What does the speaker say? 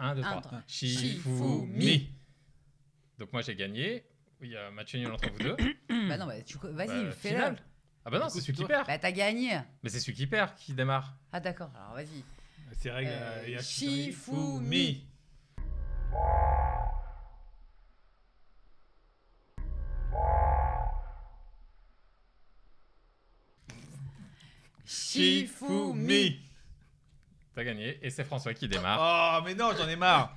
1, 2, 3. mi Donc moi j'ai gagné. Il y a match nul entre vous deux. bah non, bah, vas-y, bah, fais-le. Ah bah non, c'est celui qui perd. Bah t'as gagné. Mais c'est celui qui perd qui démarre. Ah d'accord, alors vas-y. C'est règle. Euh, Mi. mi T'as gagné. Et c'est François qui démarre. Oh, mais non, j'en ai marre.